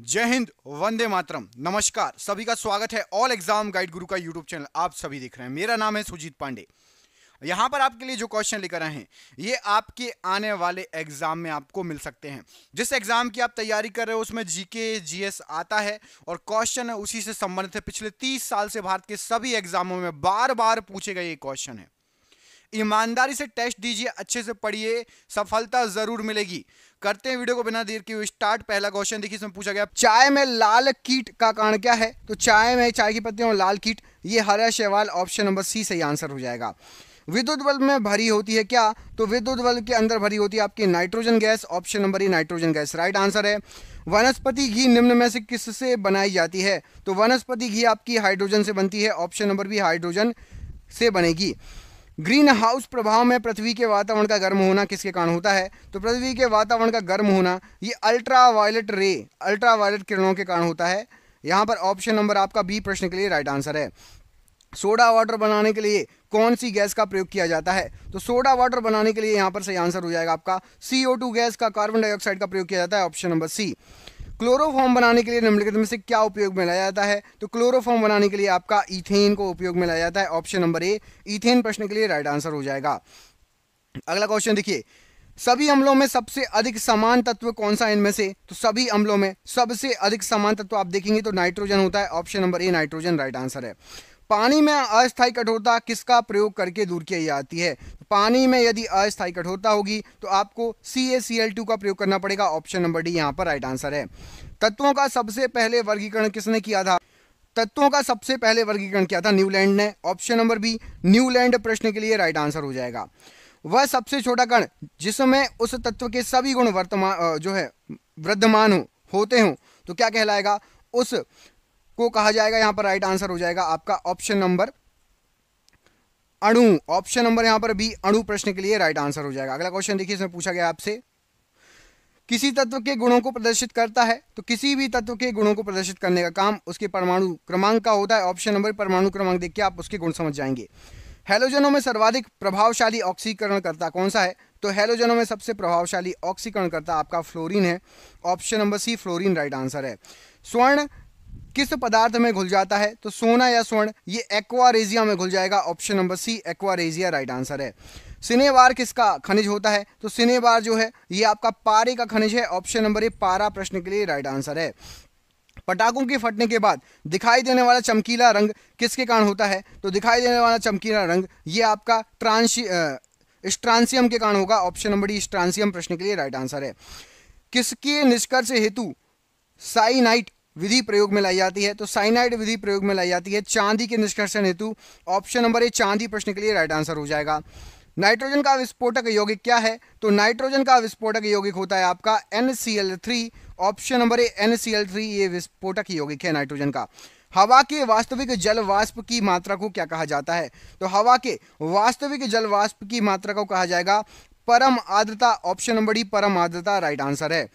जय हिंद वंदे मातरम नमस्कार सभी का स्वागत है ऑल एग्जाम गाइड गुरु का यूट्यूब चैनल आप सभी देख रहे हैं मेरा नाम है सुजीत पांडे यहां पर आपके लिए जो क्वेश्चन लेकर आए हैं ये आपके आने वाले एग्जाम में आपको मिल सकते हैं जिस एग्जाम की आप तैयारी कर रहे हो उसमें जीके जीएस आता है और क्वेश्चन उसी से संबंधित है पिछले तीस साल से भारत के सभी एग्जामों में बार बार पूछे गए ये क्वेश्चन है ईमानदारी से टेस्ट दीजिए अच्छे से पढ़िए सफलता जरूर मिलेगी करते हैं वीडियो को बिना देर के स्टार्ट पहला क्वेश्चन देखिए इसमें पूछा गया चाय में लाल कीट का कारण क्या है तो चाय में चाय की पत्तियों में लाल कीट ये हरा शैवाल ऑप्शन नंबर सी सही आंसर हो जाएगा विद्युत बल्ब में भरी होती है क्या तो विद्युत बल्ब के अंदर भरी होती है आपकी nitrogen gas option number A nitrogen gas right answer है वनस्पति घी निम्न में से किससे बनाई जाती है तो वनस्पति घी आपकी हाइड्रोजन से बनती है ऑप्शन नंबर बी हाइड्रोजन से बनेगी ग्रीन हाउस प्रभाव में पृथ्वी के वातावरण का गर्म होना किसके कारण होता है तो पृथ्वी के वातावरण का गर्म होना ये ultraviolet ray ultraviolet किरणों के कारण होता है यहाँ पर ऑप्शन नंबर आपका बी प्रश्न के लिए राइट आंसर है सोडा वाटर बनाने के लिए कौन सी गैस का प्रयोग किया जाता है तो सोडा वाटर बनाने के लिए यहाँ पर सही आंसर हो जाएगा आपका सी गैस का कार्बन डाइऑक्साइड का प्रयोग किया जाता है ऑप्शन नंबर सी क्लोरोफॉर्म बनाने के लिए निम्नलिखित में से क्या उपयोग में लाया जाता है तो क्लोरोफॉर्म बनाने के लिए आपका इथेन को उपयोग में लाया जाता है ऑप्शन नंबर ए इथेन प्रश्न के लिए राइट आंसर हो जाएगा अगला क्वेश्चन देखिए सभी अम्लों में सबसे अधिक समान तत्व कौन सा इनमें से तो सभी अम्लों में सबसे अधिक समान तत्व आप देखेंगे तो नाइट्रोजन होता है option number A nitrogen right answer है पानी में अस्थायी कठोरता किसका प्रयोग करके दूर किया जाती है पानी में यदि अस्थायी कठोरता होगी तो आपको सी ए सी एल टू का प्रयोग करना पड़ेगा ऑप्शन नंबर डी यहाँ पर राइट आंसर है तत्वों का सबसे पहले वर्गीकरण किसने किया था तत्वों का सबसे पहले वर्गीकरण किया था न्यूलैंड ने ऑप्शन नंबर बी न्यूलैंड प्रश्न के लिए राइट आंसर हो जाएगा वह सबसे छोटा कण जिसमें उस तत्व के सभी गुण वर्तमान जो है वृद्धमान हो होते हो तो क्या कहलाएगा उस को कहा जाएगा यहां पर राइट आंसर हो जाएगा आपका ऑप्शन नंबर अणु ऑप्शन नंबर यहां पर भी अणु प्रश्न के लिए राइट आंसर हो जाएगा अगला क्वेश्चन देखिए इसमें पूछा गया आपसे किसी तत्व के गुणों को प्रदर्शित करता है तो किसी भी तत्व के गुणों को प्रदर्शित करने का काम उसके परमाणु क्रमांक का होता है ऑप्शन नंबर परमाणु क्रमांक देख के आप उसके गुण समझ जाएंगे हेलोजनों में सर्वाधिक प्रभावशाली ऑक्सीकरण करता कौन सा है तो हेलोजनों में सबसे प्रभावशाली ऑक्सीकरण करता आपका फ्लोरीन है option number C fluorine right answer है स्वर्ण किस पदार्थ में घुल जाता है तो सोना या स्वर्ण ये एक्वारेजिया में घुल जाएगा option number C aqua regia right answer है सिनेवार किसका खनिज होता है तो सिनेवार जो है ये आपका पारे का खनिज है ऑप्शन नंबर ए पारा प्रश्न के लिए राइट आंसर है पटाखों के फटने के बाद दिखाई देने वाला चमकीला रंग किसके कारण होता है तो दिखाई देने वाला चमकीला रंग ये आपका ट्रांसी स्ट्रांसियम के कारण होगा ऑप्शन नंबर डी स्ट्रांसियम प्रश्न के लिए राइट आंसर है किसके निष्कर्ष हेतु साइनाइट विधि प्रयोग में लाई जाती है तो साइनाइड विधि प्रयोग में लाई जाती है चांदी के निष्कर्षण हेतु ऑप्शन नंबर ए चांदी प्रश्न के लिए राइट आंसर हो जाएगा नाइट्रोजन का विस्फोटक यौगिक क्या है तो नाइट्रोजन का विस्फोटक यौगिक होता है आपका NCl3 ऑप्शन नंबर ए NCl3 ये विस्फोटक यौगिक है नाइट्रोजन का हवा के वास्तविक जल वाष्प की मात्रा को क्या कहा जाता है तो हवा के वास्तविक जल वाष्प की मात्रा को कहा जाएगा परम आर्द्रता ऑप्शन नंबर डी परम आर्द्रता राइट आंसर है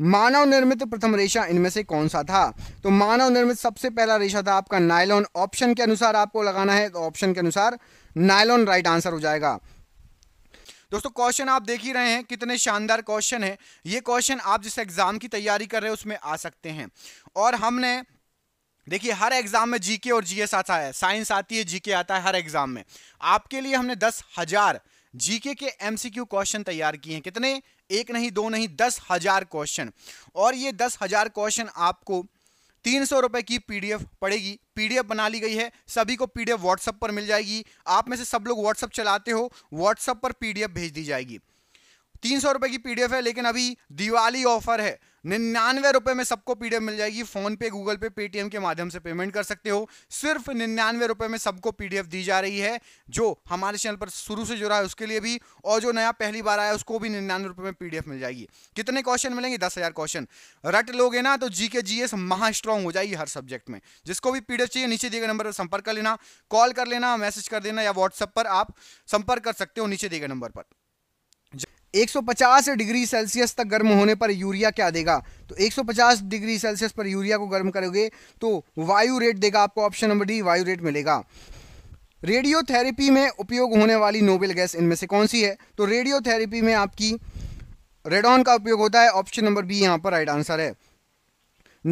मानव निर्मित प्रथम रेशा इनमें से कौन सा था तो मानव निर्मित सबसे पहला रेशा था आपका नायलॉन ऑप्शन के अनुसार आपको लगाना है तो ऑप्शन के अनुसार नायलॉन राइट आंसर हो जाएगा दोस्तों क्वेश्चन आप देख ही रहे हैं कितने शानदार क्वेश्चन है ये क्वेश्चन आप जिस एग्ज़ाम की तैयारी कर रहे हैं उसमें आ सकते हैं और हमने देखिए हर एग्जाम में जीके और जीएस आता है साइंस आती है जीके आता है हर एग्जाम में आपके लिए हमने दस हज़ार जीके के एमसीक्यू क्वेश्चन तैयार किए हैं कितने एक नहीं दो नहीं दस हजार क्वेश्चन और ये दस हजार क्वेश्चन आपको तीन सौ रुपए की पीडीएफ पड़ेगी पीडीएफ बना ली गई है सभी को पीडीएफ व्हाट्सएप पर मिल जाएगी आप में से सब लोग व्हाट्सएप चलाते हो व्हाट्सएप पर पीडीएफ भेज दी जाएगी तीन सौ रुपए की पीडीएफ है लेकिन अभी दिवाली ऑफर है निन्यानवे रुपए में सबको पीडीएफ मिल जाएगी फोन पे गूगल पे पेटीएम के माध्यम से पेमेंट कर सकते हो सिर्फ निन्यानवे रुपए में सबको पीडीएफ दी जा रही है जो हमारे चैनल पर शुरू से जुड़ा है उसके लिए भी और जो नया पहली बार आया उसको भी निन्यानवे रुपए में पीडीएफ मिल जाएगी कितने क्वेश्चन मिलेंगे दस हजार क्वेश्चन रट लोगे ना तो जीके जी एस महा स्ट्रांग हो जाएगी हर सब्जेक्ट में जिसको भी पीडीएफ चाहिए नीचे दिए गए नंबर पर संपर्क कर लेना कॉल कर लेना मैसेज कर देना या व्हाट्सएप पर आप संपर्क कर सकते हो नीचे दिए गए नंबर पर 150 डिग्री सेल्सियस तक गर्म होने पर यूरिया क्या देगा तो 150 डिग्री सेल्सियस पर यूरिया को गर्म करोगे तो वायु रेट देगा आपको option number D biuret मिलेगा रेडियोथेरेपी में उपयोग होने वाली नोबेल गैस इनमें से कौन सी है तो रेडियोथेरेपी में आपकी रेडॉन का उपयोग होता है ऑप्शन नंबर बी यहाँ पर राइट आंसर है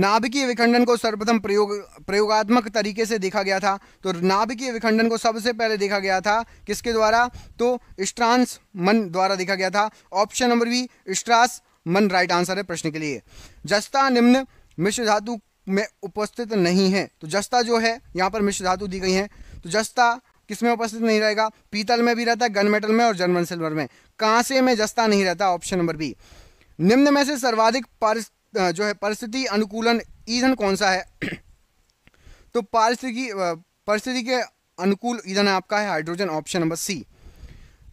नाभिकीय विखंडन को सर्वप्रथम प्रयोग प्रयोगात्मक तरीके से देखा गया था तो नाभिकीय विखंडन को सबसे पहले देखा गया था किसके द्वारा तो स्ट्रांस मन द्वारा देखा गया था ऑप्शन नंबर बी स्ट्रास मन राइट आंसर है प्रश्न के लिए जस्ता निम्न मिश्र धातु में उपस्थित नहीं है तो जस्ता जो है यहाँ पर मिश्र धातु दी गई है तो जस्ता किस में उपस्थित नहीं रहेगा पीतल में भी रहता है गन मेटल में और जर्मन सिल्वर में कांसे में जस्ता नहीं रहता ऑप्शन नंबर बी निम्न में से सर्वाधिक पारिस जो है परिस्थिति अनुकूलन ईंधन कौन सा है तो पारिस्थिति परिस्थिति के अनुकूल ईंधन आपका है हाइड्रोजन ऑप्शन नंबर सी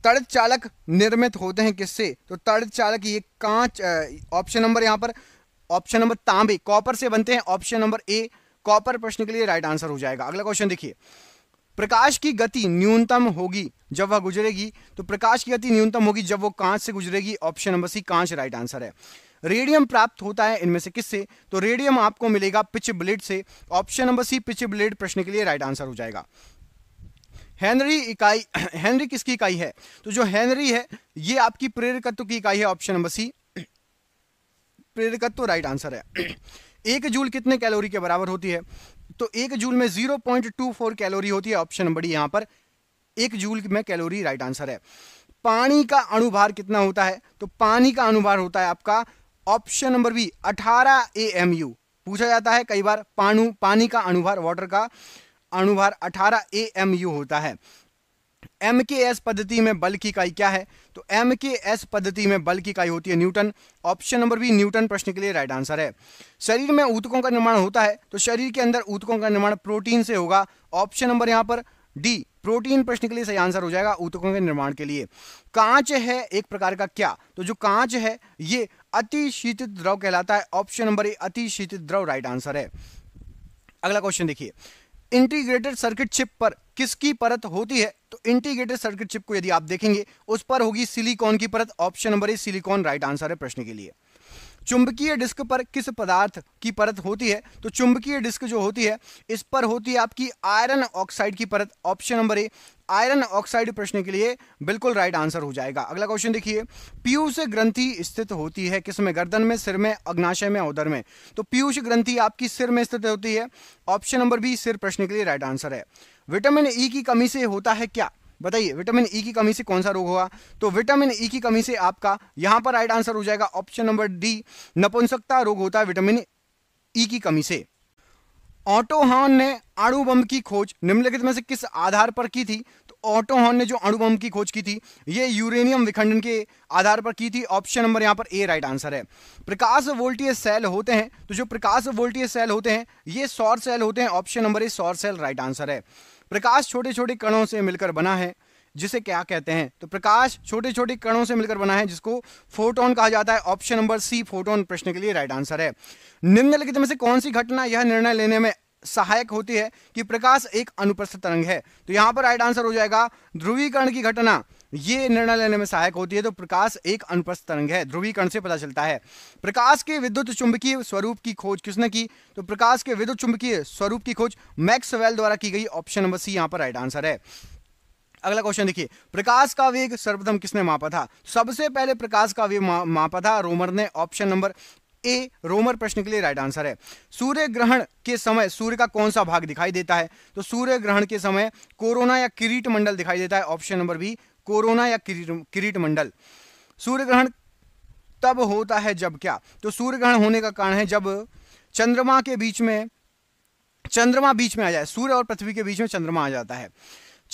तड़ित चालक निर्मित होते हैं किससे तो तड़ित चालक ये कांच ऑप्शन नंबर यहाँ पर ऑप्शन नंबर तांबे कॉपर से बनते हैं ऑप्शन नंबर ए कॉपर प्रश्न के लिए राइट आंसर हो जाएगा अगला क्वेश्चन देखिए प्रकाश की गति न्यूनतम होगी जब वह गुजरेगी तो प्रकाश की गति न्यूनतम होगी जब वो कांच से गुजरेगी ऑप्शन नंबर सी कांच राइट आंसर है रेडियम प्राप्त होता है इनमें से किससे तो रेडियम आपको मिलेगा पिच ब्लेड से option number C pitchblende प्रश्न के लिए राइट आंसर हो जाएगा हेनरी इकाई हेनरी किसकी इकाई है तो जो हेनरी है ये आपकी प्रेरकत्व की इकाई है ऑप्शन नंबर सी प्रेरकत्व राइट आंसर है एक जूल कितने कैलोरी के बराबर होती है तो एक जूल में 0.24 कैलोरी होती है ऑप्शन नंबर डी यहां पर एक जूल में कैलोरी राइट आंसर है पानी का अनुभार कितना होता है तो पानी का अनुभार होता है आपका ऑप्शन नंबर बी 18 एएमयू पूछा जाता है कई बार पानु पानी का अणुभार वाटर का अणुभार 18 एएमयू होता है एम के एस पद्धति में बल की इकाई क्या है तो एम के एस पद्धति में बल की इकाई होती है newton option number B newton प्रश्न के लिए राइट आंसर है शरीर में ऊतकों का निर्माण होता है तो शरीर के अंदर ऊतकों का निर्माण प्रोटीन से होगा ऑप्शन नंबर यहाँ पर डी प्रोटीन प्रश्न के लिए सही आंसर हो जाएगा ऊतकों के निर्माण के लिए कांच है एक प्रकार का क्या तो जो कांच है ये अति द्रव कहलाता है ऑप्शन नंबर ए अति द्रव राइट आंसर है अगला क्वेश्चन देखिए इंटीग्रेटेड सर्किट चिप पर किसकी परत होती है तो इंटीग्रेटेड सर्किट चिप को यदि आप देखेंगे उस पर होगी सिलिकॉन की परत option number A silicon right answer है प्रश्न के लिए चुंबकीय डिस्क पर किस पदार्थ की परत होती है तो चुंबकीय डिस्क जो होती है इस पर होती है आपकी आयरन ऑक्साइड की परत option number A iron oxide प्रश्न के लिए बिल्कुल राइट आंसर हो जाएगा अगला क्वेश्चन देखिए पीयूष ग्रंथि स्थित होती है किस में गर्दन में सिर में अग्नाशय में उदर में तो पीयूष ग्रंथि आपकी सिर में स्थित होती है ऑप्शन नंबर बी सिर प्रश्न के लिए राइट आंसर है विटामिन ई e की कमी से होता है क्या बताइए विटामिन ई e की कमी से कौन सा रोग होगा तो विटामिन ई e की कमी से आपका यहाँ पर राइट आंसर हो जाएगा ऑप्शन नंबर डी नपुंसकता रोग होता है विटामिन ई e की कमी से ऑटोहॉन ने अणुबम की खोज निम्नलिखित में से किस आधार पर की थी तो ऑटोहॉन ने जो अणुबम की खोज की थी ये यूरेनियम विखंडन के आधार पर की थी ऑप्शन नंबर यहाँ पर ए राइट आंसर है प्रकाश वोल्टीय सेल होते हैं तो जो प्रकाश वोल्टीय सेल होते हैं ये सौर सेल होते हैं ऑप्शन नंबर ए सौर सेल राइट आंसर है प्रकाश छोटे छोटे कणों से मिलकर बना है जिसे क्या कहते हैं तो प्रकाश छोटे छोटे कणों से मिलकर बना है जिसको फोटोन कहा जाता है ऑप्शन नंबर सी फोटोन प्रश्न के लिए राइट आंसर है निम्नलिखित में से कौन सी घटना यह निर्णय लेने में सहायक होती है कि प्रकाश एक अनुप्रस्थ तरंग है तो यहां पर राइट आंसर हो जाएगा ध्रुवीकरण की घटना ये निर्णय लेने में सहायक होती है तो प्रकाश एक अनुप्रस्थ तरंग है ध्रुवीकरण से पता चलता है प्रकाश के विद्युत चुंबकीय स्वरूप की खोज किसने की तो प्रकाश के विद्युत चुंबकीय स्वरूप की खोज मैक्सवेल द्वारा की गई ऑप्शन नंबर सी यहाँ पर राइट आंसर है अगला क्वेश्चन देखिए प्रकाश का वेग सर्वप्रथम किसने मापा था सबसे पहले प्रकाश का वेग मापा था रोमर ने ऑप्शन नंबर ए रोमर प्रश्न के लिए राइट आंसर है सूर्य ग्रहण के समय सूर्य का कौन सा भाग दिखाई देता है तो सूर्य ग्रहण के समय कोरोना या किरीट मंडल दिखाई देता है ऑप्शन नंबर बी कोरोना या किरीट मंडल सूर्य ग्रहण तब होता है जब क्या तो सूर्य ग्रहण होने का कारण है जब चंद्रमा के बीच में चंद्रमा बीच में आ जाए सूर्य और पृथ्वी के बीच में चंद्रमा आ जाता है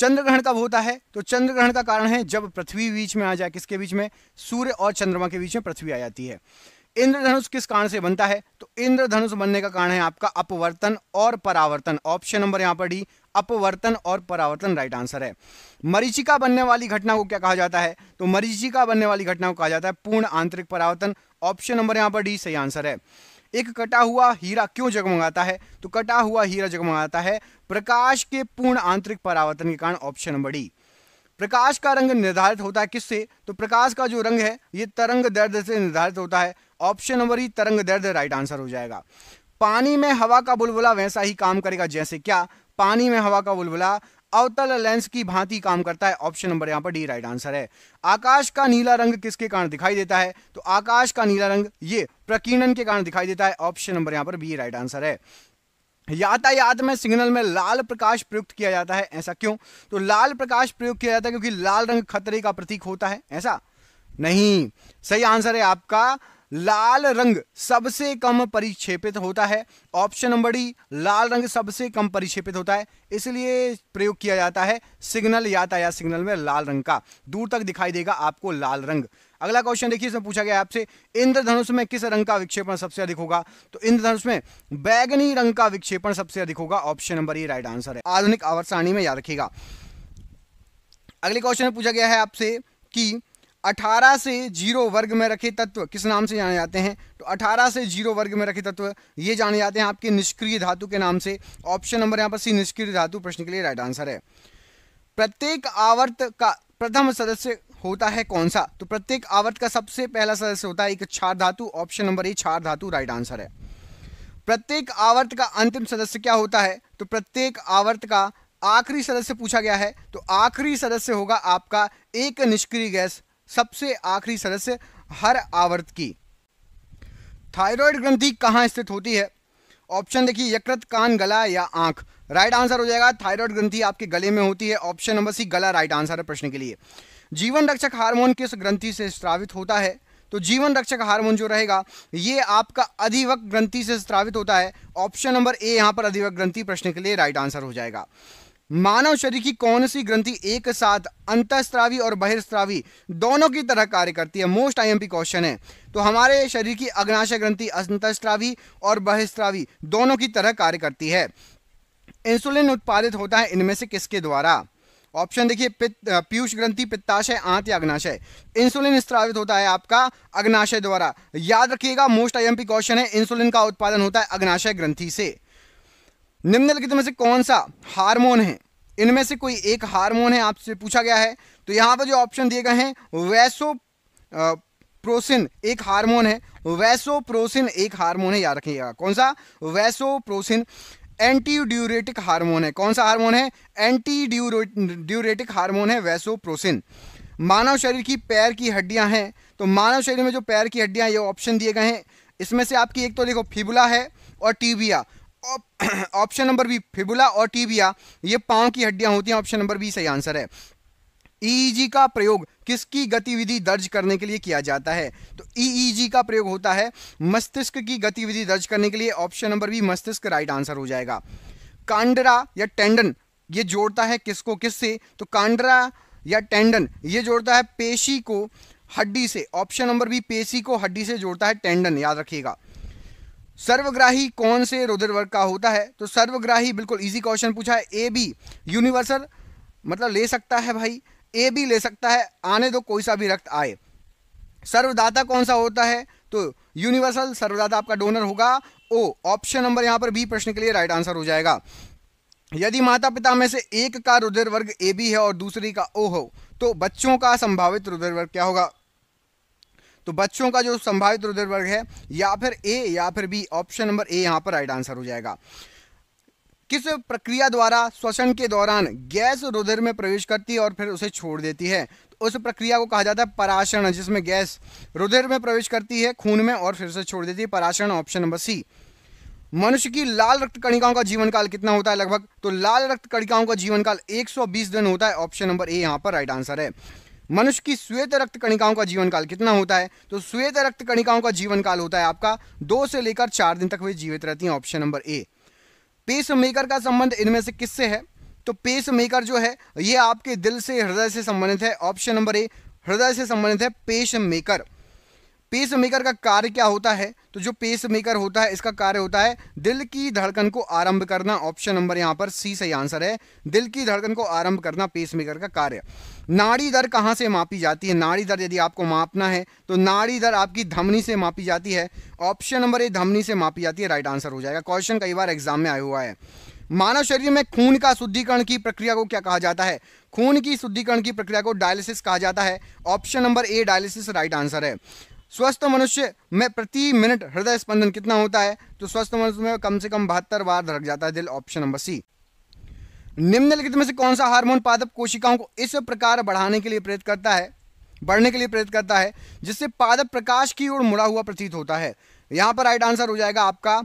चंद्र ग्रहण कब होता है तो चंद्र ग्रहण का कारण है जब पृथ्वी बीच में आ जाए किसके बीच में सूर्य और चंद्रमा के बीच में पृथ्वी आ जाती है इंद्रधनुष किस कारण से बनता है तो इंद्रधनुष बनने का कारण है आपका अपवर्तन और परावर्तन ऑप्शन नंबर यहां पर डी अपवर्तन और परावर्तन राइट आंसर है मरीचिका बनने वाली घटना को क्या कहा जाता है तो मरीचिका बनने वाली घटना को कहा जाता है पूर्ण आंतरिक परावर्तन ऑप्शन नंबर यहाँ पर डी सही आंसर है एक कटा हुआ हीरा क्यों जगमगाता है तो कटा हुआ हीरा जगमगाता है प्रकाश के पूर्ण आंतरिक परावर्तन के कारण ऑप्शन नंबर डी प्रकाश का रंग निर्धारित होता है किससे तो प्रकाश का जो रंग है ये तरंग दर्द से निर्धारित होता है ऑप्शन नंबर ई तरंग दर्द राइट आंसर हो जाएगा पानी में हवा का बुलबुला वैसा ही काम करेगा जैसे क्या पानी में हवा का बुलबुला अवतल लेंस की भांति काम करता है ऑप्शन नंबर यहां पर डी राइट आंसर है आकाश का नीला रंग किसके कारण दिखाई देता है तो आकाश का नीला रंग ये प्रकीर्णन के कारण दिखाई देता है ऑप्शन नंबर यहां पर बी राइट आंसर है यातायात में सिग्नल में लाल प्रकाश प्रयुक्त किया जाता है ऐसा क्यों तो लाल प्रकाश प्रयुक्त किया जाता है क्योंकि लाल रंग खतरे का प्रतीक होता है ऐसा नहीं सही आंसर है आपका लाल रंग सबसे कम परिक्षेपित होता है ऑप्शन नंबर डी लाल रंग सबसे कम परिक्षेपित होता है इसलिए प्रयोग किया जाता है सिग्नल यातायात सिग्नल में लाल रंग का दूर तक दिखाई देगा आपको लाल रंग अगला क्वेश्चन देखिए इसमें पूछा गया आपसे इंद्रधनुष में किस रंग का विक्षेपण सबसे अधिक होगा तो इंद्रधनुष में बैगनी रंग का विक्षेपण सबसे अधिक होगा option number A right answer है आधुनिक आवर्त में याद रखेगा अगले क्वेश्चन में पूछा गया है आपसे कि अठारह से जीरो वर्ग में रखे तत्व किस नाम से जाने जाते हैं तो अठारह से जीरो वर्ग में रखे तत्व ये जाने जाते हैं आपके निष्क्रिय धातु के नाम से ऑप्शन नंबर यहाँ पर सी निष्क्रिय धातु प्रश्न के लिए राइट आंसर है प्रत्येक आवर्त का प्रथम सदस्य होता है कौन सा तो प्रत्येक आवर्त का सबसे पहला सदस्य होता है एक क्षार धातु ऑप्शन नंबर ए क्षार धातु राइट आंसर है प्रत्येक आवर्त का अंतिम सदस्य क्या होता है तो प्रत्येक आवर्त का आखिरी सदस्य पूछा गया है तो आखिरी सदस्य होगा आपका एक निष्क्रिय गैस सबसे आखिरी सदस्य हर आवर्त की थायराइड ग्रंथि कहाँ स्थित होती है ऑप्शन देखिए यकृत कान गला या आंख राइट आंसर हो जाएगा थायराइड ग्रंथि आपके गले में होती है ऑप्शन नंबर सी गला राइट आंसर है प्रश्न के लिए जीवन रक्षक हार्मोन किस ग्रंथि से स्त्रावित होता है तो जीवन रक्षक हार्मोन जो रहेगा ये आपका अधिवक ग्रंथि से स्त्रावित होता है ऑप्शन नंबर ए यहां पर अधिवक ग्रंथि प्रश्न के लिए राइट आंसर हो जाएगा मानव शरीर की कौन सी ग्रंथि एक साथ अंतस्त्रावी और बहिर्स्त्रावी दोनों की तरह कार्य करती है मोस्ट आईएमपी क्वेश्चन है तो हमारे शरीर की अग्नाशय ग्रंथि अंतस्त्रावी और बहिर्स्त्रावी दोनों की तरह कार्य करती है इंसुलिन उत्पादित होता है इनमें से किसके द्वारा ऑप्शन देखिए पीयूष ग्रंथि पित्ताशय आंत या अग्नाशय इंसुलिन स्त्रावित होता है आपका अग्नाशय द्वारा याद रखिएगा मोस्ट आईएमपी क्वेश्चन है इंसुलिन का उत्पादन होता है अग्नाशय ग्रंथि से निम्नलिखित में से कौन सा हार्मोन है इनमें से कोई एक हार्मोन है आपसे पूछा गया है तो यहाँ पर जो ऑप्शन दिए गए हैं वैसो प्रोसिन एक हार्मोन है वैसो प्रोसिन एक हार्मोन है याद रखिएगा कौन सा वैसो एंटी एंटीड्यूरेटिक हार्मोन है कौन सा हार्मोन है एंटी ड्यूरेटिक हार्मोन है वैसोप्रोसिन मानव शरीर की पैर की हड्डियां हैं तो मानव शरीर में जो पैर की हड्डियां ये ऑप्शन दिए गए हैं इसमें से आपकी एक तो देखो फिबुला है और tibia option number B fibula और टीबिया ये पाँव की हड्डियां होती हैं ऑप्शन नंबर बी सही आंसर है ईईजी e e का प्रयोग किसकी गतिविधि दर्ज करने के लिए किया जाता है तो ईईजी e का प्रयोग होता है मस्तिष्क की गतिविधि दर्ज करने के लिए ऑप्शन नंबर बी मस्तिष्क राइट आंसर हो जाएगा कांडरा या टेंडन ये जोड़ता है किसको किससे तो कांडरा या टेंडन ये जोड़ता है पेशी को हड्डी से ऑप्शन नंबर बी पेशी को हड्डी से जोड़ता है टेंडन याद रखिएगा सर्वग्राही कौन से रुधिर वर्ग का होता है तो सर्वग्राही बिल्कुल इजी क्वेश्चन पूछा है ए बी यूनिवर्सल मतलब ले सकता है भाई ए बी ले सकता है आने दो कोई सा भी रक्त आए सर्वदाता कौन सा होता है तो यूनिवर्सल सर्वदाता आपका डोनर होगा ओ ऑप्शन नंबर यहां पर बी प्रश्न के लिए राइट आंसर हो जाएगा यदि माता पिता में से एक का रुधिर वर्ग ए बी है और दूसरी का ओ हो तो बच्चों का संभावित रुधिर वर्ग क्या होगा तो बच्चों का जो संभावित रुधिर वर्ग है या फिर ए या फिर बी ऑप्शन नंबर ए यहाँ पर राइट आंसर हो जाएगा किस प्रक्रिया द्वारा श्वसन के दौरान गैस रुधिर में प्रवेश करती है और फिर उसे छोड़ देती है तो उस प्रक्रिया को कहा जाता है पराशरण जिसमें गैस रुधिर में प्रवेश करती है खून में और फिर उसे छोड़ देती है पराशरण ऑप्शन नंबर सी मनुष्य की लाल रक्त कणिकाओं का जीवन काल कितना होता है लगभग तो लाल रक्त कणिकाओं का जीवन काल एक दिन होता है ऑप्शन नंबर ए यहाँ पर राइट आंसर है मनुष्य की श्वेत रक्त कणिकाओं का जीवन काल कितना होता है तो श्वेत रक्त कणिकाओं का जीवन काल होता है आपका दो से लेकर चार दिन तक वे जीवित रहती हैं option number A pacemaker का संबंध इनमें से किससे है तो पेस मेकर जो है यह आपके दिल से हृदय से संबंधित है ऑप्शन नंबर ए हृदय से संबंधित है पेस मेकर पेस मेकर का कार्य क्या होता है तो जो पेस मेकर होता है इसका कार्य होता है दिल की धड़कन को आरंभ करना ऑप्शन नंबर यहाँ पर सी सही आंसर है दिल की धड़कन को आरंभ करना पेस मेकर का कार्य नाड़ी दर कहां से मापी जाती है नाड़ी दर यदि आपको मापना है तो नाड़ी दर आपकी धमनी से मापी जाती है ऑप्शन नंबर ए धमनी से मापी जाती है राइट आंसर हो जाएगा क्वेश्चन कई बार एग्जाम में आया हुआ है मानव शरीर में खून का शुद्धिकरण की प्रक्रिया को क्या कहा जाता है खून की शुद्धिकरण की प्रक्रिया को डायलिसिस कहा जाता है option number A dialysis right answer है स्वस्थ मनुष्य में प्रति मिनट हृदय स्पंदन कितना होता है तो स्वस्थ मनुष्य में कम से कम बहत्तर बार धड़क जाता है दिल ऑप्शन नंबर सी निम्नलिखित में से कौन सा हार्मोन पादप कोशिकाओं को इस प्रकार बढ़ाने के लिए प्रेरित करता है बढ़ने के लिए प्रेरित करता है जिससे पादप प्रकाश की ओर मुड़ा हुआ प्रतीत होता है यहां पर राइट आंसर हो जाएगा आपका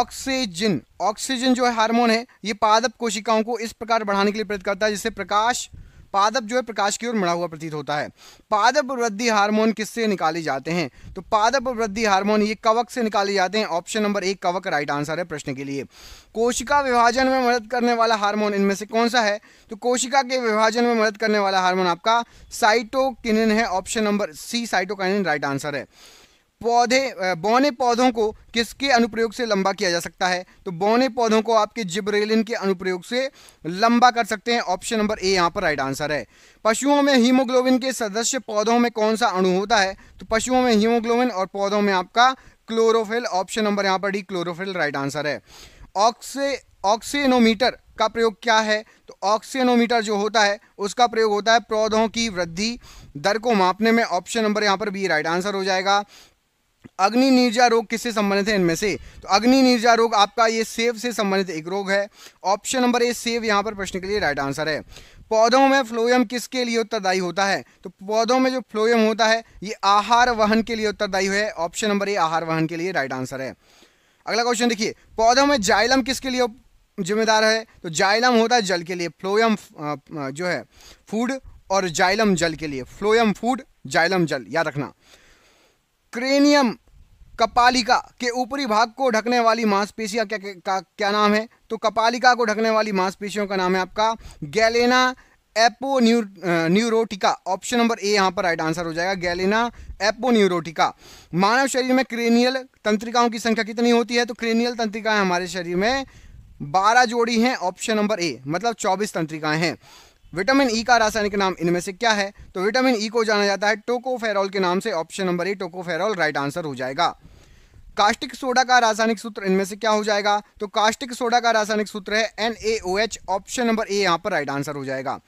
ऑक्सीजन ऑक्सीजन जो है हार्मोन है ये पादप कोशिकाओं को इस प्रकार बढ़ाने के लिए प्रेरित करता है जिससे प्रकाश पादप जो है प्रकाश की ओर मुड़ा हुआ प्रतीत होता है पादप वृद्धि हार्मोन किससे निकाले जाते हैं तो पादप वृद्धि हार्मोन ये कवक से निकाले जाते हैं ऑप्शन नंबर एक कवक राइट आंसर है प्रश्न के लिए कोशिका विभाजन में मदद करने वाला हार्मोन इनमें से कौन सा है तो कोशिका के विभाजन में मदद करने वाला हार्मोन आपका साइटोकिनिन है option number C cytokinin right answer है पौधे बौने पौधों को किसके अनुप्रयोग से लंबा किया जा सकता है तो बौने पौधों को आपके जिब्रेलिन के अनुप्रयोग से लंबा कर सकते हैं ऑप्शन नंबर ए यहाँ पर राइट आंसर है पशुओं में हीमोग्लोबिन के सदस्य पौधों में कौन सा अणु होता है तो पशुओं में हीमोग्लोबिन और पौधों में आपका क्लोरोफिल ऑप्शन नंबर यहाँ पर डी क्लोरोफिल राइट आंसर है ऑक्से ऑक्सीनोमीटर का प्रयोग क्या है तो ऑक्सीनोमीटर जो होता है उसका प्रयोग होता है पौधों की वृद्धि दर को मापने में ऑप्शन नंबर यहाँ पर बी राइट आंसर हो जाएगा अग्नि निर्जा रोग किससे संबंधित है इनमें से तो अग्नि निर्जा रोग आपका ये सेब से संबंधित एक रोग है ऑप्शन नंबर ए सेव यहाँ पर प्रश्न के लिए राइट आंसर है पौधों में फ्लोयम किसके लिए उत्तरदायी होता है तो पौधों में जो फ्लोयम होता है ये आहार वहन के लिए उत्तरदायी है ऑप्शन नंबर ए आहार वहन के लिए राइट आंसर है अगला क्वेश्चन देखिए पौधों में जाइलम किसके लिए जिम्मेदार है तो जाइलम होता है जल के लिए फ्लोयम जो है फूड और जाइलम जल के लिए फ्लोयम फूड जाइलम जल याद रखना क्रेनियम कपालिका के ऊपरी भाग को ढकने वाली मांसपेशियां क्या, क्या क्या क्या नाम है तो कपालिका को ढकने वाली मांसपेशियों का नाम है आपका गैलेना एपो न्यूरोटिका ऑप्शन नंबर ए यहाँ पर राइट आंसर हो जाएगा गैलेना एपो न्यूरोटिका मानव शरीर में क्रेनियल तंत्रिकाओं की संख्या कितनी होती है तो क्रेनियल तंत्रिकाएं हमारे शरीर में बारह जोड़ी हैं ऑप्शन नंबर ए मतलब चौबीस तंत्रिकाएं हैं विटामिन ई e का रासायनिक नाम इनमें से क्या है तो विटामिन ई e को जाना जाता है टोकोफेरॉल के नाम से option number A tocopherol right answer हो जाएगा कास्टिक सोडा का रासायनिक सूत्र इनमें से क्या हो जाएगा तो कास्टिक सोडा का रासायनिक सूत्र है NaOH ऑप्शन नंबर ए यहां पर राइट आंसर हो जाएगा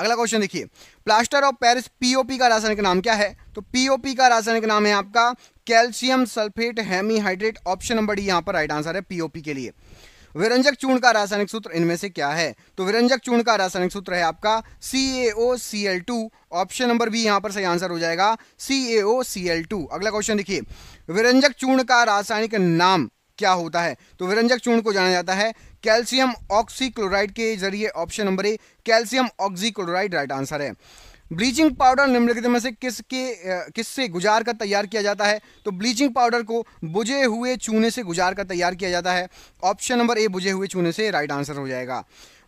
अगला क्वेश्चन देखिए प्लास्टर ऑफ पेरिस पीओपी का रासायनिक नाम क्या है तो पीओपी का रासायनिक नाम है आपका calcium sulphate hemihydrate option number D यहां पर राइट आंसर है पीओपी के लिए विरंजक चूर्ण का रासायनिक सूत्र इनमें से क्या है तो विरंजक चूर्ण का रासायनिक सूत्र है आपका सी ऑप्शन नंबर बी यहां पर सही आंसर हो जाएगा सी अगला क्वेश्चन देखिए विरंजक चूर्ण का रासायनिक नाम क्या होता है तो विरंजक चूर्ण को जाना जाता है कैल्शियम ऑक्सीक्लोराइड के जरिए option number A calcium oxychloride right answer है ब्लीचिंग पाउडर निम्नलिखित में से किसके किससे गुजार कर तैयार किया जाता है तो ब्लीचिंग पाउडर को बुझे हुए चूने से गुजार कर तैयार किया जाता है ऑप्शन नंबर ए बुझे हुए चूने से राइट आंसर हो जाएगा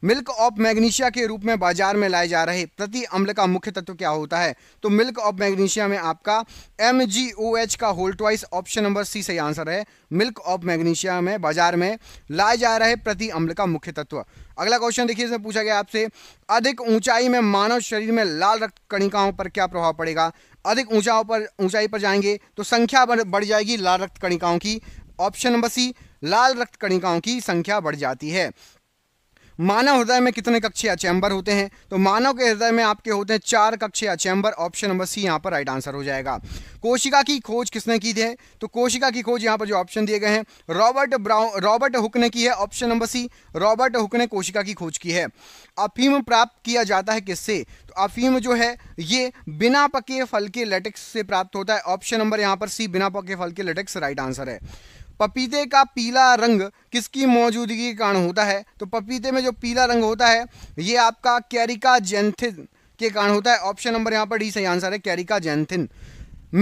मिल्क ऑफ मैग्नीशिया के रूप में बाजार में लाए जा रहे प्रति अम्ल का मुख्य तत्व क्या होता है तो मिल्क ऑफ मैग्नीशिया में आपका एम जी ओ एच का होल्टवाइस ऑप्शन नंबर सी सही आंसर है मिल्क ऑफ मैग्नीशिया में बाजार में लाए जा रहे प्रति अम्ल का मुख्य तत्व अगला क्वेश्चन देखिए इसमें पूछा गया आपसे अधिक ऊंचाई में मानव शरीर में लाल रक्त कणिकाओं पर क्या प्रभाव पड़ेगा अधिक ऊंचाओं पर ऊंचाई पर जाएंगे तो संख्या बढ़ जाएगी लाल रक्त कणिकाओं की ऑप्शन नंबर सी लाल रक्त कणिकाओं की संख्या बढ़ जाती है मानव हृदय में कितने या चैम्बर होते हैं तो मानव के हृदय में आपके होते हैं चार या चैम्बर ऑप्शन नंबर सी यहाँ पर राइट आंसर हो जाएगा कोशिका की खोज किसने की है तो कोशिका की खोज यहाँ पर जो ऑप्शन दिए गए हैं रॉबर्ट ब्राउन रॉबर्ट हुक ने की है option number C Robert Hooke ने कोशिका की खोज की है अफीम प्राप्त किया जाता है किससे तो अफीम जो है ये बिना पके फल के लेटेक्स से प्राप्त होता है ऑप्शन नंबर यहाँ पर सी बिना पके फल के लेटेक्स राइट आंसर है पपीते का पीला रंग किसकी मौजूदगी के कारण होता है तो पपीते में जो पीला रंग होता है ये आपका कैरिका जेंथिन के कारण होता है ऑप्शन नंबर यहाँ पर डी सही आंसर है कैरिका जेंथिन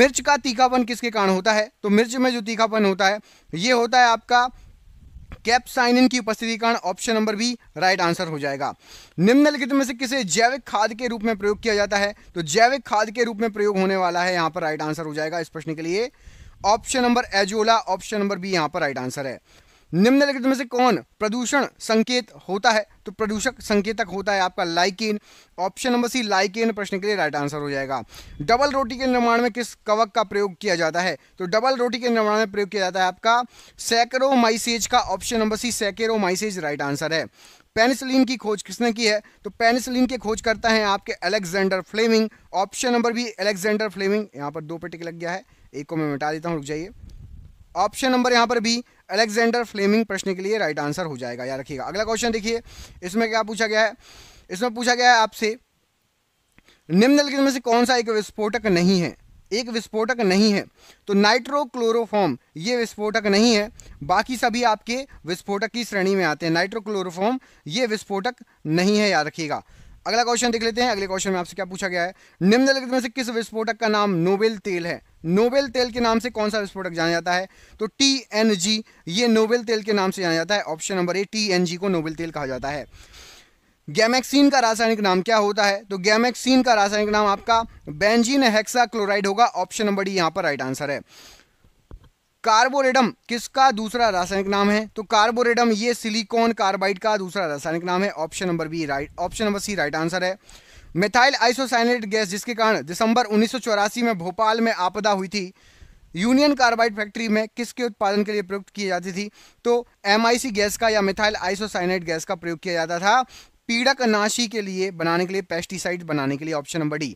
मिर्च का तीखापन किसके कारण होता है तो मिर्च में जो तीखापन होता है ये होता है आपका कैप्साइनिन की उपस्थिति कारण option number B right answer हो जाएगा निम्नलिखित में से किसे जैविक खाद के रूप में प्रयोग किया जाता है तो जैविक खाद के रूप में प्रयोग होने वाला है यहाँ पर राइट आंसर हो जाएगा इस प्रश्न के लिए option number azolla option number B यहाँ पर राइट आंसर है निम्नलिखित में से कौन प्रदूषण संकेत होता है तो प्रदूषक संकेतक होता है आपका lichen option number C lichen प्रश्न के लिए राइट आंसर हो जाएगा डबल रोटी के निर्माण में किस कवक का प्रयोग किया जाता है तो डबल रोटी के निर्माण में प्रयोग किया जाता है आपका सैकरोमाइसेज का option number C saccharomyces right answer है पेनिसिलिन की खोज किसने की है तो पेनिसिलिन के खोज करता है आपके Alexander Fleming option number B Alexander Fleming यहाँ पर दो पेटिक लग गया है एक को मैं मिटा देता हूँ रुक जाइए ऑप्शन नंबर यहाँ पर भी अलेक्जेंडर फ्लेमिंग प्रश्न के लिए राइट आंसर हो जाएगा याद रखिएगा अगला क्वेश्चन देखिए इसमें क्या पूछा गया है इसमें पूछा गया है आपसे निम्नलिखित में से कौन सा एक विस्फोटक नहीं है एक विस्फोटक नहीं है तो नाइट्रोक्लोरोफॉर्म ये विस्फोटक नहीं है बाकी सभी आपके विस्फोटक की श्रेणी में आते हैं नाइट्रोक्लोरोफॉर्म ये विस्फोटक नहीं है याद रखिएगा अगला क्वेश्चन देख लेते हैं अगले क्वेश्चन में आपसे क्या पूछा गया है निम्नलिखित में से किस विस्फोटक का नाम नोबेल तेल है नोबेल तेल के नाम से कौन सा विस्फोटक जाना जाता है तो टी एन जी ये नोबेल तेल के नाम से जाना जाता है option number A T N G को नोबेल तेल कहा जाता है गैमेक्सिन का रासायनिक नाम क्या होता है तो गैमेक्सिन का रासायनिक नाम आपका बेंजीन हेक्सा क्लोराइड होगा ऑप्शन नंबर डी यहाँ पर राइट आंसर है कार्बोरेडम किसका दूसरा रासायनिक नाम है तो कार्बोरेडम ये सिलिकॉन कार्बाइड का दूसरा रासायनिक नाम है option number B right option number C right answer है मिथाइल आइसोसाइनेट गैस जिसके कारण दिसंबर उन्नीस में भोपाल में आपदा हुई थी यूनियन कार्बाइड फैक्ट्री में किसके उत्पादन के लिए प्रयुक्त की जाती थी तो एम गैस का या मिथाइल आइसोसाइनेट गैस का प्रयोग किया जाता था पीड़क नाशी के लिए बनाने के लिए पेस्टिसाइड बनाने के लिए ऑप्शन नंबर डी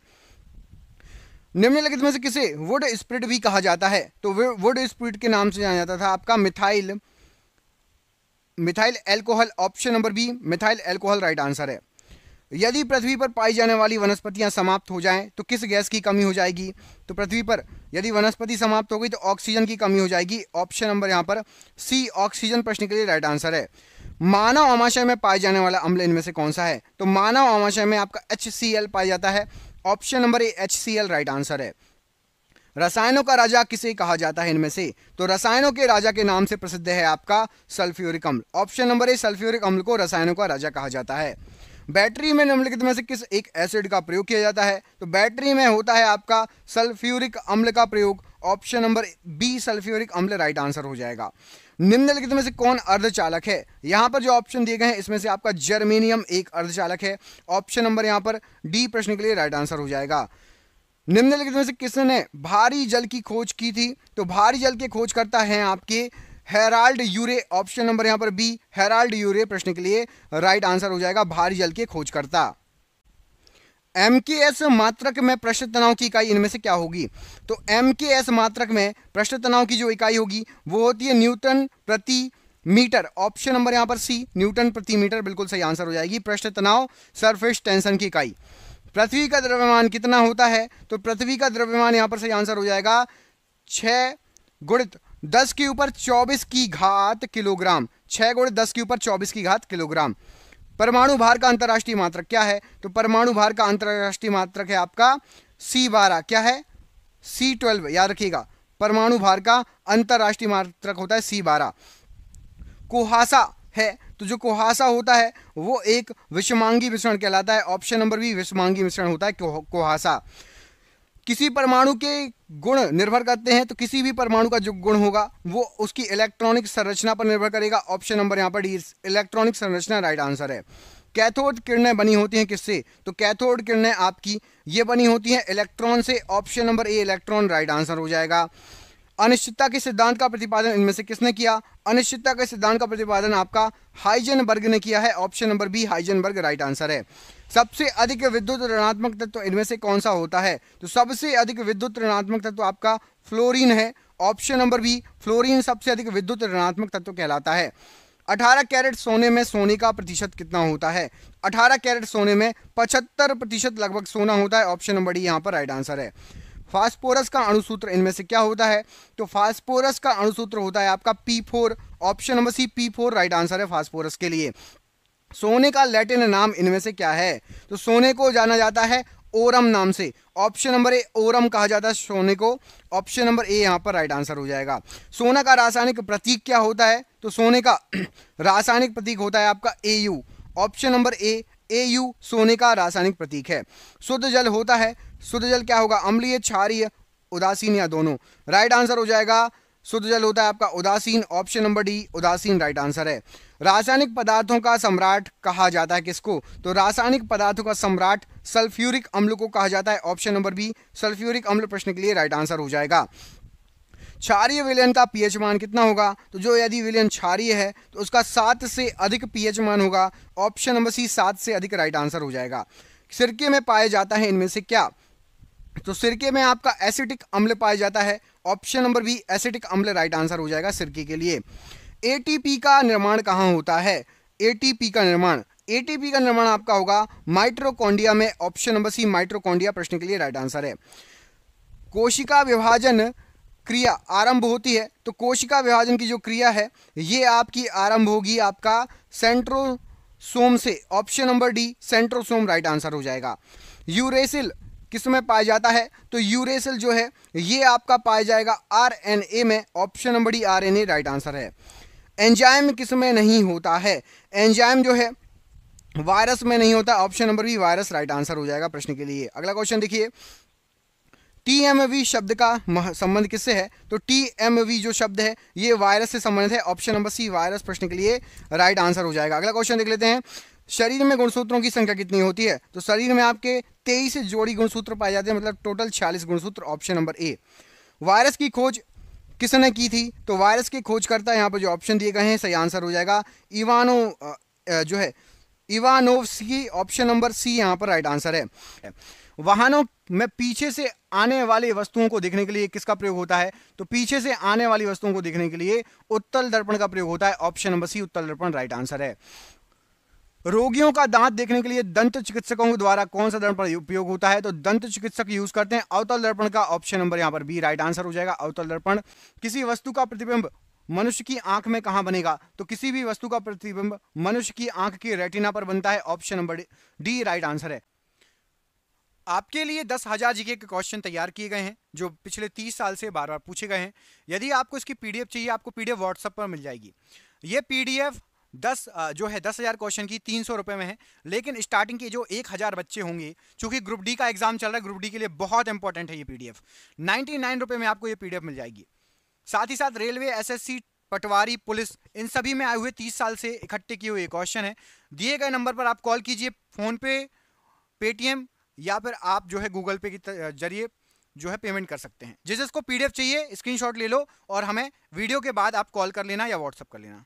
निम्नलिखित में से किसे वुड स्प्रिट भी कहा जाता है तो वुड स्प्रिट के नाम से जाना जाता था आपका methyl methyl alcohol option number B methyl alcohol right answer है यदि पृथ्वी पर पाई जाने वाली वनस्पतियां समाप्त हो जाएं तो किस गैस की कमी हो जाएगी तो पृथ्वी पर यदि वनस्पति समाप्त हो गई तो ऑक्सीजन की कमी हो जाएगी ऑप्शन नंबर यहाँ पर सी ऑक्सीजन प्रश्न के लिए राइट आंसर है मानव आमाशय में पाए जाने वाला अम्ल इनमें से कौन सा है तो मानव आमाशय में आपका एच पाया जाता है option number A H right answer है रसायनों का राजा किसे कहा जाता है इनमें से तो रसायनों के राजा के नाम से प्रसिद्ध है आपका सल्फ्यूरिक अम्ल ऑप्शन नंबर ए सल्फ्यूरिक अम्ल को रसायनों का राजा कहा जाता है बैटरी में निम्नलिखित में से किस एक एसिड का प्रयोग किया जाता है तो बैटरी में होता है आपका सल्फ्यूरिक अम्ल का प्रयोग ऑप्शन नंबर बी सल्फ्यूरिक अम्ल राइट आंसर हो जाएगा निम्नलिखित में से कौन अर्धचालक है यहां पर जो ऑप्शन दिए गए हैं इसमें से आपका जर्मेनियम एक अर्धचालक है ऑप्शन नंबर यहां पर डी प्रश्न के लिए राइट आंसर हो जाएगा निम्नलिखित में से किसने भारी जल की खोज की थी तो भारी जल के खोज करता है आपके हेराल्ड यूरे ऑप्शन नंबर यहां पर बी हेराल्ड यूरे प्रश्न के लिए राइट आंसर हो जाएगा भारी जल के खोजकर्ता एम के एस मात्रक में पृष्ठ तनाव की इकाई इनमें से क्या होगी तो एम के एस मात्रक में पृष्ठ तनाव की जो इकाई होगी वो होती है न्यूटन प्रति मीटर ऑप्शन नंबर यहाँ पर सी न्यूटन प्रति मीटर बिल्कुल सही आंसर हो जाएगी पृष्ठ तनाव सरफेस टेंशन की इकाई पृथ्वी का द्रव्यमान कितना होता है तो पृथ्वी का द्रव्यमान यहाँ पर सही आंसर हो जाएगा छः गुणित दस के ऊपर चौबीस की घात किलोग्राम छह गुणित दस के ऊपर चौबीस की घात किलोग्राम परमाणु भार का अंतर्राष्ट्रीय मात्रक क्या है तो परमाणु भार का अंतर्राष्ट्रीय मात्रक है आपका सी बारह क्या है सी ट्वेल्व याद रखिएगा परमाणु भार का अंतर्राष्ट्रीय मात्रक होता है सी बारह कोहासा है तो जो कोहासा होता है वो एक विषमांगी मिश्रण कहलाता है ऑप्शन नंबर बी विषमांगी मिश्रण होता है कोहासा किसी परमाणु के गुण निर्भर करते हैं तो किसी भी परमाणु का जो गुण होगा वो उसकी इलेक्ट्रॉनिक संरचना पर निर्भर करेगा ऑप्शन नंबर यहाँ पर इलेक्ट्रॉनिक संरचना राइट आंसर है कैथोड किरणें बनी होती हैं किससे तो कैथोड किरणें आपकी ये बनी होती हैं इलेक्ट्रॉन से option number A electron right answer हो जाएगा अनिश्चितता के सिद्धांत का प्रतिपादन इनमें से किसने किया अनिश्चितता के सिद्धांत का प्रतिपादन आपका हाइजनबर्ग ने किया है option number B Heisenberg right answer है सबसे अधिक विद्युत ऋणात्मक तत्व तो इनमें से कौन सा होता है तो सबसे अधिक विद्युत ऋणात्मक तत्व तो आपका फ्लोरीन है ऑप्शन नंबर बी फ्लोरीन सबसे अधिक विद्युत ऋणात्मक तत्व कहलाता है 18 कैरेट सोने में सोने का प्रतिशत कितना होता है 18 कैरेट सोने में पचहत्तर प्रतिशत लगभग सोना होता है ऑप्शन नंबर डी यहाँ पर राइट आंसर है फास्फोरस का अणुसूत्र इनमें से क्या होता है तो फास्फोरस का अणुसूत्र होता है आपका P option number C P right answer है फास्फोरस के लिए सोने का लैटिन नाम इनमें से क्या है तो सोने को जाना जाता है ओरम नाम से ऑप्शन नंबर ए ओरम कहा जाता है सोने को ऑप्शन नंबर ए यहाँ पर राइट आंसर हो जाएगा सोना का रासायनिक प्रतीक क्या होता है तो सोने का रासायनिक प्रतीक होता है आपका A U option number A A U सोने का रासायनिक प्रतीक है शुद्ध जल होता है शुद्ध जल क्या होगा अम्लीय क्षारीय उदासीन या दोनों राइट आंसर हो जाएगा जल होता है आपका उदासीन ऑप्शन नंबर डी उदासीन राइट आंसर है रासायनिक पदार्थों का सम्राट कहा जाता है किसको तो रासायनिक पदार्थों का सम्राट सल्फ्यूरिक अम्ल को कहा जाता है ऑप्शन नंबर बी सल्फ्यूरिक अम्ल प्रश्न के लिए राइट आंसर हो जाएगा क्षारीय विलयन का पीएच मान कितना होगा तो जो यदि विलयन क्षारीय है तो उसका सात से अधिक पीएच मान होगा ऑप्शन नंबर सी सात से अधिक राइट आंसर हो जाएगा सिरके में पाया जाता है इनमें से क्या तो सिरके में आपका एसिटिक अम्ल पाया जाता है ऑप्शन नंबर बी एसिटिक अम्ल राइट आंसर हो जाएगा सिरके के लिए एटीपी का निर्माण कहाँ होता है एटीपी का निर्माण एटीपी का निर्माण आपका होगा माइट्रोकोंडिया में ऑप्शन नंबर सी माइट्रोकोंडिया प्रश्न के लिए राइट आंसर है कोशिका विभाजन क्रिया आरंभ होती है तो कोशिका विभाजन की जो क्रिया है ये आपकी आरंभ होगी आपका सेंट्रोसोम से option number D centrosome right answer हो जाएगा यूरेसिल किस में पाया जाता है तो यूरेसिल जो है ये आपका पाया जाएगा आरएनए में option number D RNA right answer है एंजाइम किस में नहीं होता है एंजाइम जो है वायरस में नहीं होता option number B virus right answer हो जाएगा प्रश्न के लिए अगला क्वेश्चन देखिए टीएमवी शब्द का संबंध किससे है तो टीएमवी जो शब्द है ये वायरस से संबंधित है ऑप्शन नंबर सी वायरस प्रश्न के लिए राइट आंसर हो जाएगा अगला क्वेश्चन देख लेते हैं शरीर में गुणसूत्रों की संख्या कितनी होती है तो शरीर में आपके तेईस जोड़ी गुणसूत्र पाए जाते हैं मतलब टोटल छियालीस गुणसूत्र ऑप्शन नंबर ए वायरस की खोज किसने की थी तो वायरस के खोजकर्ता यहाँ पर जो ऑप्शन दिए गए हैं सही आंसर हो जाएगा इवानो जो है इवानोवस्की ऑप्शन नंबर सी यहाँ पर राइट आंसर है वाहनों में पीछे से आने वाली वस्तुओं को देखने के लिए किसका प्रयोग होता है तो पीछे से आने वाली वस्तुओं को देखने के लिए उत्तल दर्पण का प्रयोग होता है ऑप्शन नंबर सी उत्तल दर्पण राइट आंसर है रोगियों का दांत देखने के लिए दंत चिकित्सकों द्वारा कौन सा दर्पण उपयोग होता है तो दंत चिकित्सक यूज करते हैं अवतल दर्पण का ऑप्शन नंबर यहाँ पर बी राइट आंसर हो जाएगा अवतल दर्पण किसी वस्तु का प्रतिबिंब मनुष्य की आंख में कहा बनेगा तो किसी भी वस्तु का प्रतिबिंब मनुष्य की आंख की रेटिना पर बनता है option number D right answer है आपके लिए दस हज़ार जीके के क्वेश्चन तैयार किए गए हैं जो पिछले तीस साल से बार बार पूछे गए हैं यदि आपको इसकी पीडीएफ चाहिए आपको पीडीएफ व्हाट्सएप पर मिल जाएगी ये पीडीएफ दस जो है दस हज़ार क्वेश्चन की तीन सौ रुपये में है लेकिन स्टार्टिंग के जो एक हज़ार बच्चे होंगे चूंकि ग्रुप डी का एग्जाम चल रहा है ग्रुप डी के लिए बहुत इंपॉर्टेंट है ये पीडीएफ नाइन्टी नाइन रुपये में आपको ये पीडीएफ मिल जाएगी साथ ही साथ रेलवे एसएससी पटवारी पुलिस इन सभी में आए हुए तीस साल से इकट्ठे किए हुए क्वेश्चन है दिए गए नंबर पर आप कॉल कीजिए फ़ोनपे पेटीएम या फिर आप जो है गूगल पे के जरिए जो है पेमेंट कर सकते हैं जिस जिसको पीडीएफ चाहिए स्क्रीनशॉट ले लो और हमें वीडियो के बाद आप कॉल कर लेना या व्हाट्सअप कर लेना